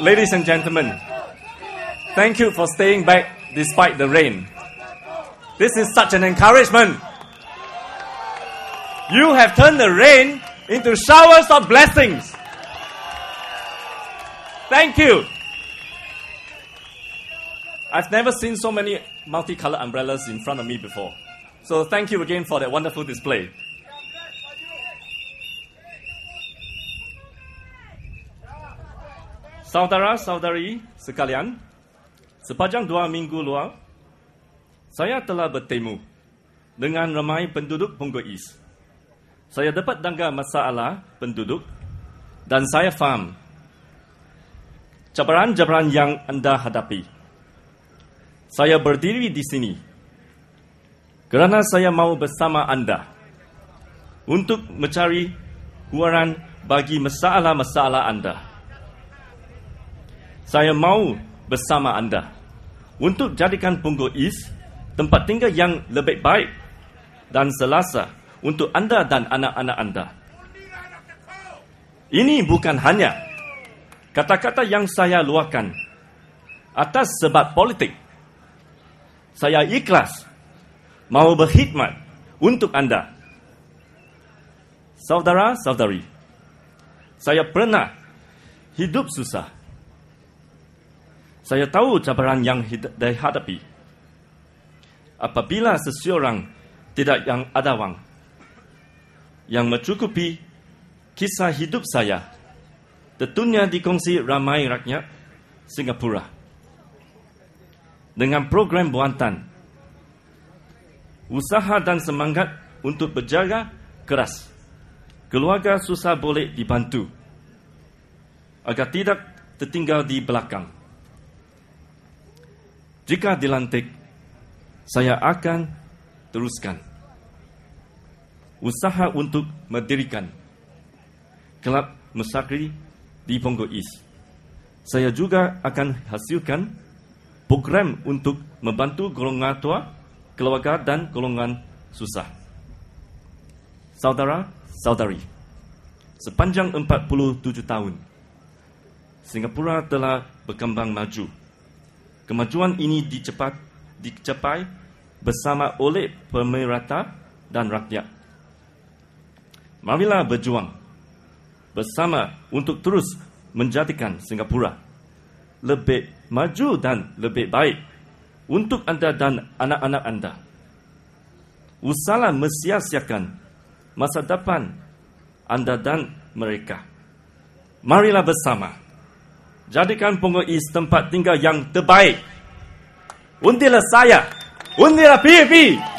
Ladies and gentlemen, thank you for staying back despite the rain. This is such an encouragement. You have turned the rain into showers of blessings. Thank you. I've never seen so many multicolored umbrellas in front of me before. So thank you again for that wonderful display. Saudara-saudari sekalian, sepanjang dua minggu luar, saya telah bertemu dengan ramai penduduk Punggol East. Saya dapat dengar masalah penduduk dan saya faham cabaran-cabaran yang anda hadapi. Saya berdiri di sini kerana saya mahu bersama anda untuk mencari kuaran bagi masalah-masalah anda saya mahu bersama anda untuk jadikan Punggol East tempat tinggal yang lebih baik dan selasa untuk anda dan anak-anak anda. Ini bukan hanya kata-kata yang saya luahkan atas sebab politik. Saya ikhlas mahu berkhidmat untuk anda. Saudara-saudari, saya pernah hidup susah. Saya tahu cabaran yang dihadapi. Apabila seseorang tidak yang ada wang, yang mencukupi kisah hidup saya, tentunya dikongsi ramai rakyat Singapura. Dengan program buantan, usaha dan semangat untuk berjaga keras, keluarga susah boleh dibantu agar tidak tertinggal di belakang. Jika dilantik, saya akan teruskan usaha untuk mendirikan Kelab Musakri di Ponggo East. Saya juga akan hasilkan program untuk membantu golongan tua, keluarga dan golongan susah. Saudara, saudari, sepanjang 47 tahun, Singapura telah berkembang maju Kemajuan ini dicepat, dicapai bersama oleh pemerata dan rakyat. Marilah berjuang bersama untuk terus menjadikan Singapura lebih maju dan lebih baik untuk anda dan anak-anak anda. Usahlah mesiasiakan masa depan anda dan mereka. Marilah bersama. Jadikan Pongoi tempat tinggal yang terbaik. Undilah saya. Undilah PAP.